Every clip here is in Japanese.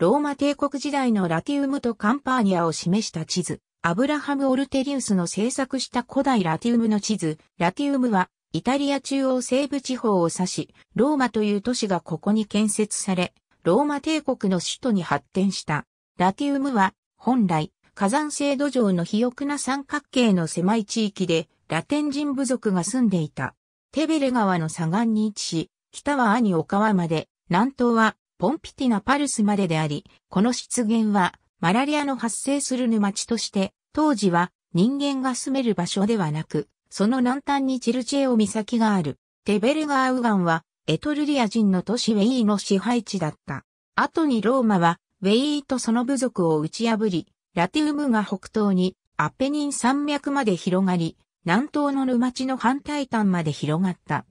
ローマ帝国時代のラティウムとカンパーニアを示した地図、アブラハム・オルテリウスの制作した古代ラティウムの地図、ラティウムはイタリア中央西部地方を指し、ローマという都市がここに建設され、ローマ帝国の首都に発展した。ラティウムは、本来、火山性土壌の肥沃な三角形の狭い地域で、ラテン人部族が住んでいた。テベレ川の左岸に位置し、北は兄オ川まで、南東はポンピティナパルスまでであり、この湿原はマラリアの発生する沼地として、当時は人間が住める場所ではなく、その南端にチルチェオ岬がある、テベルガーウガンは、エトルリア人の都市ウェイの支配地だった。後にローマは、ウェイとその部族を打ち破り、ラテウムが北東に、アペニン山脈まで広がり、南東の沼地の反対端まで広がった。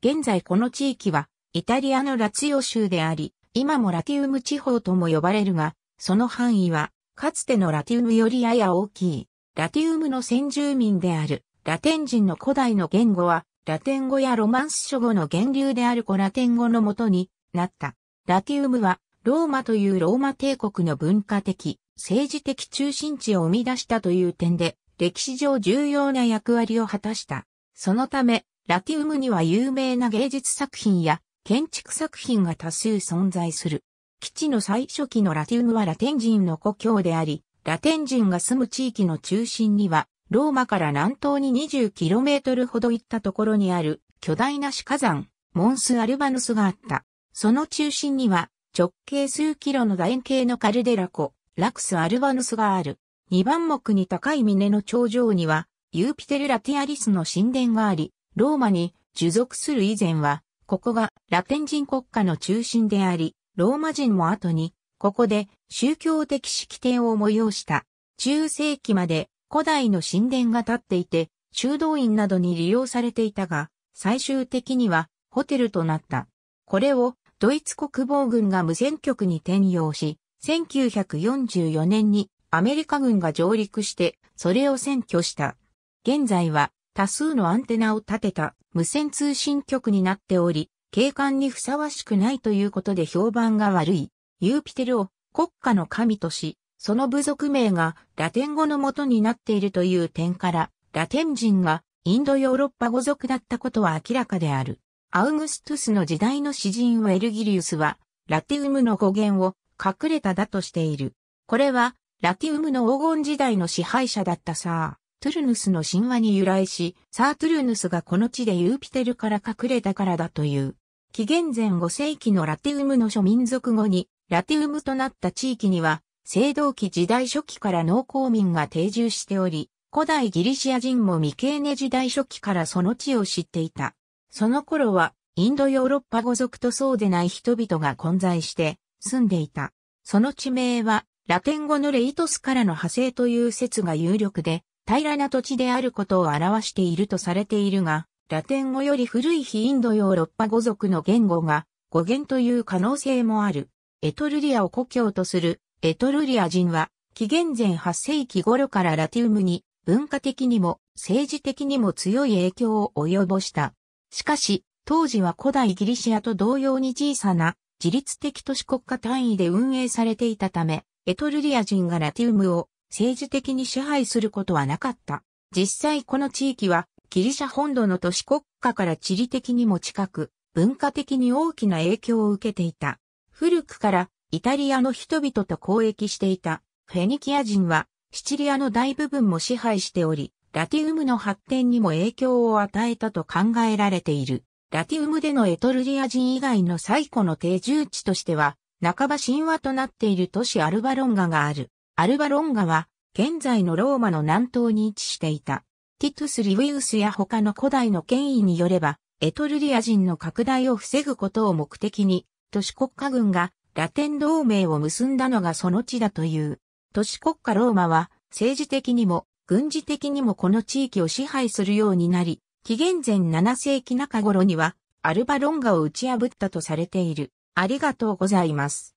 現在この地域は、イタリアのラツヨ州であり、今もラティウム地方とも呼ばれるが、その範囲は、かつてのラティウムよりやや大きい。ラティウムの先住民である、ラテン人の古代の言語は、ラテン語やロマンス書語の源流である古ラテン語のもとになった。ラティウムは、ローマというローマ帝国の文化的、政治的中心地を生み出したという点で、歴史上重要な役割を果たした。そのため、ラティウムには有名な芸術作品や建築作品が多数存在する。基地の最初期のラティウムはラテン人の故郷であり、ラテン人が住む地域の中心には、ローマから南東に 20km ほど行ったところにある巨大な死火山、モンス・アルバヌスがあった。その中心には直径数キロの楕円形のカルデラ湖、ラクス・アルバヌスがある。二番目に高い峰の頂上には、ユーピテル・ラティアリスの神殿があり、ローマに従属する以前は、ここがラテン人国家の中心であり、ローマ人も後に、ここで宗教的式典を催した。中世紀まで古代の神殿が建っていて、修道院などに利用されていたが、最終的にはホテルとなった。これをドイツ国防軍が無線局に転用し、1944年にアメリカ軍が上陸して、それを占拠した。現在は多数のアンテナを立てた無線通信局になっており、景観にふさわしくないということで評判が悪い。ユーピテルを国家の神とし、その部族名がラテン語の元になっているという点から、ラテン人がインドヨーロッパ語族だったことは明らかである。アウグストゥスの時代の詩人ウェルギリウスは、ラテウムの語源を隠れただとしている。これは、ラティウムの黄金時代の支配者だったさトゥルヌスの神話に由来し、サートゥルヌスがこの地でユーピテルから隠れたからだという。紀元前5世紀のラテウムの諸民族語に、ラテウムとなった地域には、青銅器時代初期から農耕民が定住しており、古代ギリシア人も未経ネ時代初期からその地を知っていた。その頃は、インドヨーロッパ語族とそうでない人々が混在して住んでいた。その地名は、ラテン語のレイトスからの派生という説が有力で、平らな土地であることを表しているとされているが、ラテン語より古い非インドヨーロッパ語族の言語が語源という可能性もある。エトルリアを故郷とするエトルリア人は、紀元前8世紀頃からラティウムに文化的にも政治的にも強い影響を及ぼした。しかし、当時は古代ギリシアと同様に小さな自律的都市国家単位で運営されていたため、エトルリア人がラティウムを政治的に支配することはなかった。実際この地域はギリシャ本土の都市国家から地理的にも近く、文化的に大きな影響を受けていた。古くからイタリアの人々と交易していたフェニキア人はシチリアの大部分も支配しており、ラティウムの発展にも影響を与えたと考えられている。ラティウムでのエトルリア人以外の最古の定住地としては、半ば神話となっている都市アルバロンガがある。アルバロンガは、現在のローマの南東に位置していた。ティトゥス・リウィウスや他の古代の権威によれば、エトルリア人の拡大を防ぐことを目的に、都市国家軍がラテン同盟を結んだのがその地だという。都市国家ローマは、政治的にも、軍事的にもこの地域を支配するようになり、紀元前7世紀中頃には、アルバロンガを打ち破ったとされている。ありがとうございます。